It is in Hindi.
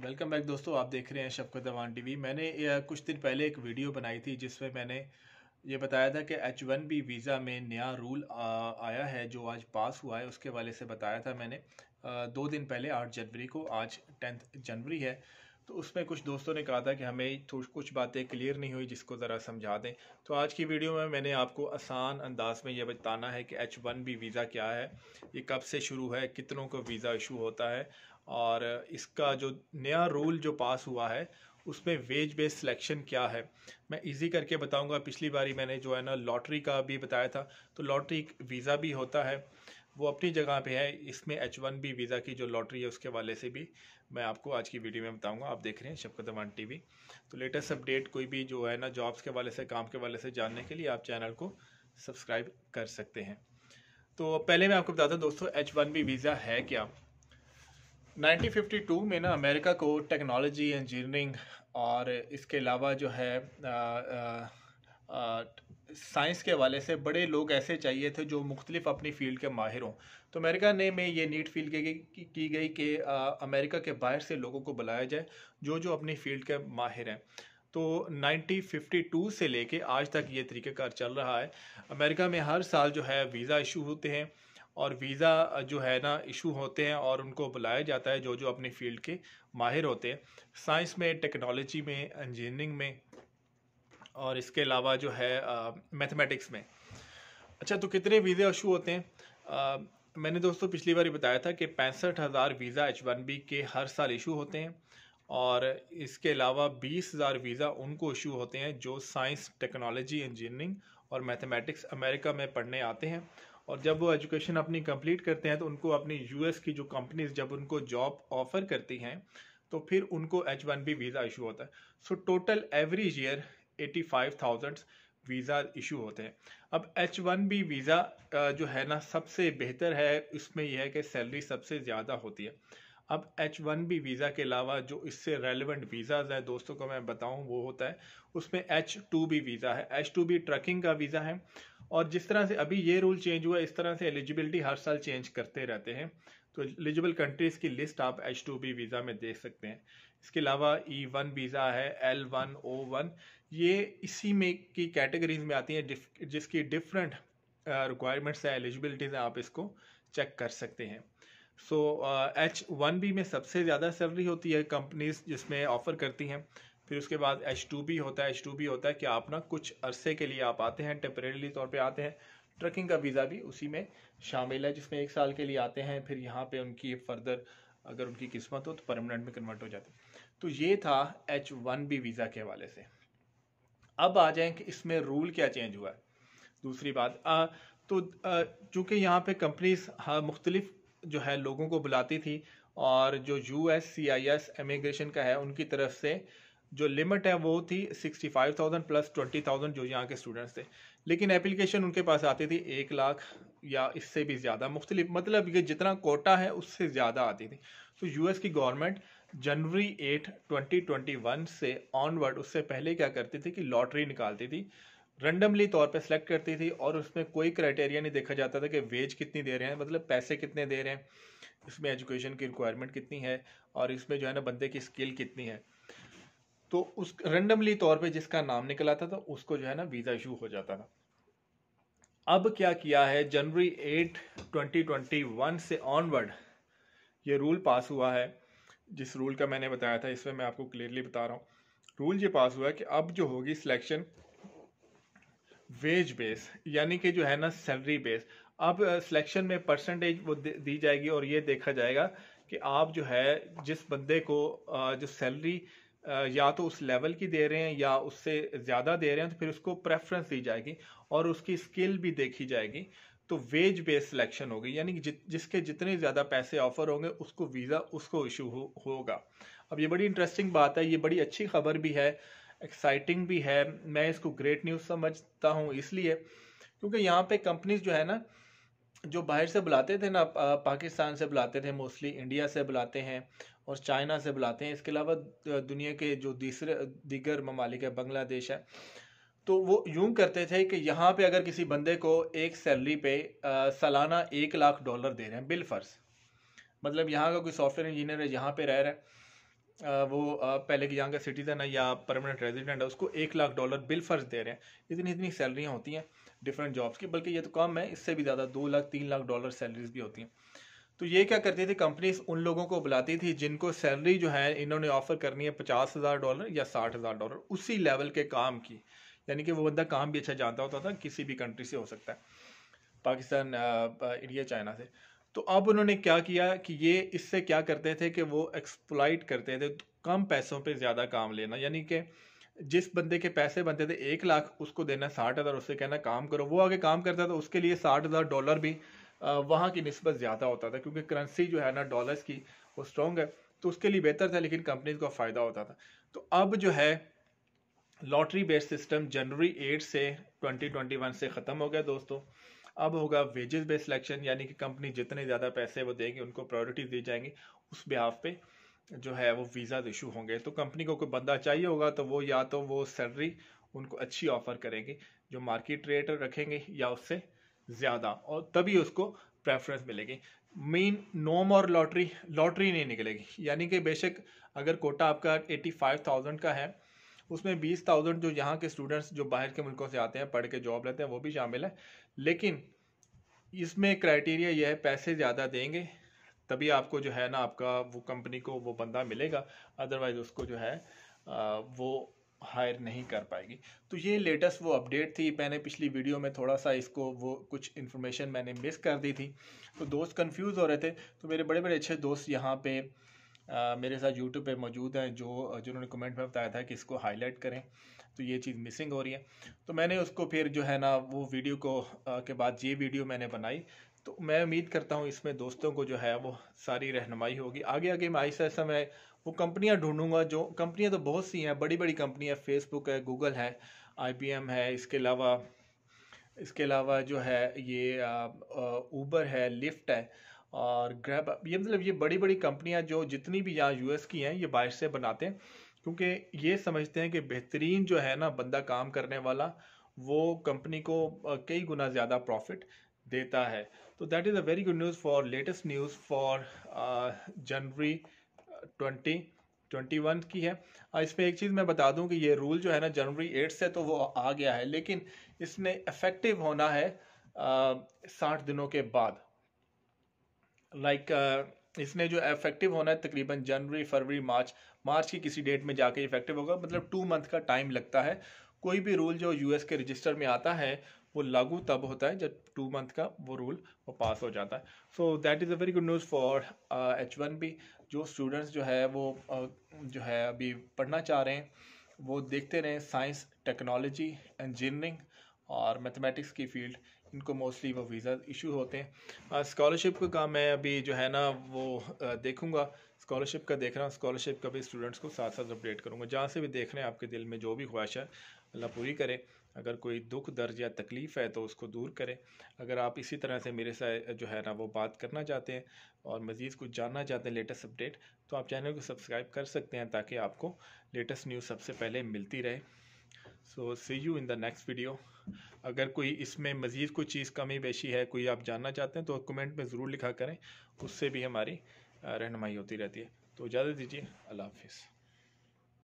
वेलकम बैक दोस्तों आप देख रहे हैं शबकत अवान टीवी मैंने कुछ दिन पहले एक वीडियो बनाई थी जिसमें मैंने ये बताया था कि एच वन बी वीज़ा में नया रूल आया है जो आज पास हुआ है उसके वाले से बताया था मैंने दो दिन पहले आठ जनवरी को आज टेंथ जनवरी है तो उसमें कुछ दोस्तों ने कहा था कि हमें कुछ बातें क्लियर नहीं हुई जिसको ज़रा समझा दें तो आज की वीडियो में मैंने आपको आसान अंदाज में ये बताना है कि एच वन बी वीज़ा क्या है ये कब से शुरू है कितनों को वीज़ा इशू होता है और इसका जो नया रूल जो पास हुआ है उसमें वेज बेस्ड सिलेक्शन क्या है मैं इजी करके बताऊंगा पिछली बारी मैंने जो है ना लॉटरी का भी बताया था तो लॉटरी वीज़ा भी होता है वो अपनी जगह पे है इसमें एच वन बी वीज़ा की जो लॉटरी है उसके वाले से भी मैं आपको आज की वीडियो में बताऊंगा आप देख रहे हैं शबकत अमान टी तो लेटेस्ट अपडेट कोई भी जो है ना जॉब्स के वाले से काम के वाले से जानने के लिए आप चैनल को सब्सक्राइब कर सकते हैं तो पहले मैं आपको बताता हूँ दोस्तों एच वन बी वीज़ा है क्या 1952 में ना अमेरिका को टेक्नोलॉजी इंजीनियरिंग और इसके अलावा जो है साइंस के हवाले से बड़े लोग ऐसे चाहिए थे जो मुख्तलिफ अपनी फील्ड के माहिर हों तो अमेरिका ने में ये नीट फील की, की गई कि अमेरिका के बाहर से लोगों को बुलाया जाए जो जो अपनी फील्ड के माहिर हैं तो 1952 से लेके आज तक ये तरीक़ेकार चल रहा है अमेरिका में हर साल जो है वीज़ा इशू होते हैं और वीज़ा जो है ना इशू होते हैं और उनको बुलाया जाता है जो जो अपने फील्ड के माहिर होते हैं साइंस में टेक्नोलॉजी में इंजीनियरिंग में और इसके अलावा जो है मैथमेटिक्स में अच्छा तो कितने वीज़े इशू होते हैं आ, मैंने दोस्तों पिछली बार बताया था कि पैंसठ हज़ार वीज़ा एच वन बी के हर साल इशू होते हैं और इसके अलावा बीस हज़ार वीज़ा उनको इशू होते हैं जो साइंस टेक्नोलॉजी इंजीनियरिंग और मैथमेटिक्स अमेरिका में पढ़ने आते हैं और जब वो एजुकेशन अपनी कंप्लीट करते हैं तो उनको अपनी यूएस की जो कंपनीज जब उनको जॉब ऑफर करती हैं तो फिर उनको H one B visa issue होता है so total every year eighty five thousand visa issue होते हैं अब एच वन बी वीज़ा जो है ना सबसे बेहतर है उसमें यह है कि सैलरी सबसे ज़्यादा होती है अब एच वन बी वीज़ा के अलावा जो इससे रेलिवेंट वीज़ाज है दोस्तों को मैं बताऊं वो होता है उसमें एच टू बी वीज़ा है एच टू बी ट्रकिंग का वीज़ा है और जिस तरह से अभी ये रूल चेंज हुआ इस तरह से एलिजिबिलिटी हर साल चेंज करते रहते हैं तो एलिजिबल कंट्रीज़ की लिस्ट आप एच टू बी वीज़ा में देख सकते हैं इसके अलावा ई वन वीज़ा है एल वन ओ वन ये इसी में की कैटेगरीज में आती हैं जिसकी डिफरेंट रिक्वायरमेंट्स है एलिजिबिलिटीज़ हैं आप इसको चेक कर सकते हैं सो एच वन बी में सबसे ज़्यादा सैलरी होती है कंपनीज जिसमें ऑफ़र करती हैं फिर उसके बाद एच टू बी होता है एच टू बी होता है कि आप ना कुछ अरसे के लिए आप आते हैं टेम्परेली तौर पे आते हैं ट्रकिंग का वीज़ा भी उसी में शामिल है जिसमें एक साल के लिए आते हैं फिर यहाँ पे उनकी फर्दर अगर उनकी किस्मत हो तो परमानेंट में कन्वर्ट हो जाते हैं तो ये था एच वन बी वीज़ा के हवाले से अब आ जाएं कि इसमें रूल क्या चेंज हुआ है दूसरी बात आ, तो चूँकि यहाँ पे कंपनीज हाँ मुख्तलिफ जो है लोगों को बुलाती थी और जो U S C I S immigration का है उनकी तरफ से जो लिमिट है वो थी sixty five thousand plus twenty thousand जो यहाँ के स्टूडेंट्स थे लेकिन एप्लीकेशन उनके पास आती थी एक लाख या इससे भी ज़्यादा मुख्तलिफ मतलब ये जितना कोटा है उससे ज़्यादा आती थी तो यूएस की गवर्नमेंट जनवरी एट ट्वेंटी ट्वेंटी वन से ऑनवर्ड उससे पहले क्या करती थी कि लॉटरी निकालती थी रैंडमली तौर पे सेलेक्ट करती थी और उसमें कोई क्राइटेरिया नहीं देखा जाता था कि वेज कितनी दे रहे हैं मतलब पैसे कितने दे रहे हैं इसमें एजुकेशन की रिक्वायरमेंट कितनी है और इसमें जो है ना बंदे की स्किल कितनी है तो उस रैंडमली तौर पे जिसका नाम निकल आता था तो उसको जो है ना वीज़ा इशू हो जाता था अब क्या किया है जनवरी एट ट्वेंटी ट्वेंटी वन से ऑनवर्ड ये रूल पास हुआ है जिस रूल का मैंने बताया था इसमें मैं आपको क्लियरली बता रहा हूँ रूल ये पास हुआ है कि अब जो होगी सिलेक्शन वेज बेस यानी कि जो है ना सैलरी बेस अब सिलेक्शन में परसेंटेज वो दी जाएगी और ये देखा जाएगा कि आप जो है जिस बंदे को जो सैलरी या तो उस लेवल की दे रहे हैं या उससे ज़्यादा दे रहे हैं तो फिर उसको प्रेफरेंस दी जाएगी और उसकी स्किल भी देखी जाएगी तो वेज बेस सिलेक्शन होगी यानी कि जि, जिसके जितने ज़्यादा पैसे ऑफर होंगे उसको वीज़ा उसको इशू हो, होगा अब ये बड़ी इंटरेस्टिंग बात है ये बड़ी अच्छी खबर भी है एक्साइटिंग भी है मैं इसको ग्रेट न्यूज़ समझता हूँ इसलिए क्योंकि यहाँ पे कंपनीज जो है ना जो बाहर से बुलाते थे ना पाकिस्तान से बुलाते थे मोस्टली इंडिया से बुलाते हैं और चाइना से बुलाते हैं इसके अलावा दुनिया के जो दूसरे दीगर ममालिक है बांग्लादेश है तो वो यूं करते थे कि यहाँ पे अगर किसी बंदे को एक सैलरी पे सालाना एक लाख डॉलर दे रहे हैं बिल फर्ज मतलब यहाँ का कोई सॉफ्टवेयर इंजीनियर है यहाँ पे रह रहा है वो पहले की यहाँ का सिटीज़न है या परमानेंट रेजिडेंट है उसको एक लाख डॉलर बिल फर्ज दे रहे हैं इतनी इतनी सैलरियाँ होती हैं डिफरेंट जॉब्स की बल्कि ये तो कम है इससे भी ज़्यादा दो लाख तीन लाख डॉलर सैलरीज भी होती हैं तो ये क्या करती थी कंपनीज उन लोगों को बुलाती थी जिनको सैलरी जो है इन्होंने ऑफ़र करनी है पचास हज़ार डॉलर या साठ हज़ार डॉलर उसी लेवल के काम की यानी कि वो बंदा काम भी अच्छा जानता होता था किसी भी कंट्री से हो सकता है पाकिस्तान इंडिया चाइना से तो अब उन्होंने क्या किया कि ये इससे क्या करते थे कि वो एक्सप्लाइट करते थे कम पैसों पे ज़्यादा काम लेना यानी कि जिस बंदे के पैसे बनते थे एक लाख उसको देना साठ हज़ार उससे कहना काम करो वो आगे काम करता था उसके लिए साठ हज़ार डॉलर भी वहाँ की नस्बत ज़्यादा होता था क्योंकि करेंसी जो है ना डॉलर्स की वो स्ट्रॉन्ग है तो उसके लिए बेहतर था लेकिन कंपनीज को फ़ायदा होता था तो अब जो है लॉटरी बेस्ड सिस्टम जनवरी एट से ट्वेंटी से ख़त्म हो गया दोस्तों अब होगा वेजेस बेस्ड सिलेक्शन यानी कि कंपनी जितने ज़्यादा पैसे वो देगी उनको प्रायोरिटीज दी जाएंगी उस बिहाफ पे जो है वो वीज़ा इशू होंगे तो कंपनी को कोई बंदा चाहिए होगा तो वो या तो वो सैलरी उनको अच्छी ऑफर करेंगे जो मार्केट रेट रखेंगे या उससे ज़्यादा और तभी उसको प्रेफरेंस मिलेगी मेन नोम और लॉटरी लॉटरी नहीं निकलेगी यानी कि बेशक अगर कोटा आपका एटी फाइव थाउजेंड का है उसमें बीस थाउजेंड जो यहाँ के स्टूडेंट्स जो बाहर के मुल्कों से आते हैं पढ़ के जॉब लेते हैं वो भी शामिल है लेकिन इसमें क्राइटेरिया यह है पैसे ज़्यादा देंगे तभी आपको जो है ना आपका वो कंपनी को वो बंदा मिलेगा अदरवाइज़ उसको जो है वो हायर नहीं कर पाएगी तो ये लेटेस्ट वो अपडेट थी मैंने पिछली वीडियो में थोड़ा सा इसको वो कुछ इन्फॉर्मेशन मैंने मिस कर दी थी तो दोस्त कंफ्यूज हो रहे थे तो मेरे बड़े बड़े अच्छे दोस्त यहाँ पे मेरे साथ यूट्यूब पे मौजूद हैं जो जिन्होंने कमेंट में बताया था कि इसको हाईलाइट करें तो ये चीज़ मिसिंग हो रही है तो मैंने उसको फिर जो है ना वो वीडियो को आ, के बाद ये वीडियो मैंने बनाई तो मैं उम्मीद करता हूँ इसमें दोस्तों को जो है वो सारी रहनमाई होगी आगे आगे मैं ऐसा ऐसा मैं वो कंपनियाँ ढूंढूंगा जो कंपनियाँ तो बहुत सी हैं बड़ी बड़ी कंपनियाँ फेसबुक है गूगल है आई है इसके अलावा इसके अलावा जो है ये ऊबर है लिफ्ट है और ग्रैब ये मतलब ये बड़ी बड़ी कंपनियां जो जितनी भी यहाँ यूएस की हैं ये बाहर से बनाते हैं क्योंकि ये समझते हैं कि बेहतरीन जो है ना बंदा काम करने वाला वो कंपनी को कई गुना ज़्यादा प्रॉफिट देता है तो that is a very good news for latest news for जनवरी ट्वेंटी ट्वेंटी वन की है इसमें एक चीज़ मैं बता दूं कि ये रूल जो है ना जनवरी एट से तो वो आ गया है लेकिन इसने इफ़ेक्टिव होना है साठ दिनों के बाद लाइक like, uh, इसने जो इफेक्टिव होना है तकरीबन जनवरी फरवरी मार्च मार्च की किसी डेट में जाके इफेक्टिव होगा मतलब टू मंथ का टाइम लगता है कोई भी रूल जो यूएस के रजिस्टर में आता है वो लागू तब होता है जब टू मंथ का वो रूल वो पास हो जाता है so that is a very good news for H one B जो स्टूडेंट्स जो है वो uh, जो है अभी पढ़ना चाह रहे हैं वो देखते रहें साइंस टेक्नोलॉजी इंजीनियरिंग और मैथमेटिक्स की फील्ड इनको मोस्टली वो वीज़ा इशू होते हैं स्कॉलरशिप का काम मैं अभी जो है ना वो देखूँगा स्कॉलरशिप का देख रहा हूँ स्कॉलरशिप का भी स्टूडेंट्स को साथ साथ अपडेट करूँगा जहाँ से भी देख रहे हैं आपके दिल में जो भी ख्वाहिश है अल्लाह पूरी करे अगर कोई दुख दर्ज या तकलीफ़ है तो उसको दूर करें अगर आप इसी तरह से मेरे साथ जो है ना वो बात करना चाहते हैं और मज़ीद कुछ जानना चाहते हैं लेटेस्ट अपडेट तो आप चैनल को सब्सक्राइब कर सकते हैं ताकि आपको लेटेस्ट न्यूज़ सबसे पहले मिलती रहे so see you in the next video अगर कोई इसमें मज़ीद कोई चीज़ कमी बेशी है कोई आप जानना चाहते हैं तो कमेंट में ज़रूर लिखा करें उससे भी हमारी रहनमाई होती रहती है तो इजाज़त दीजिए अल्लाह हाफिज़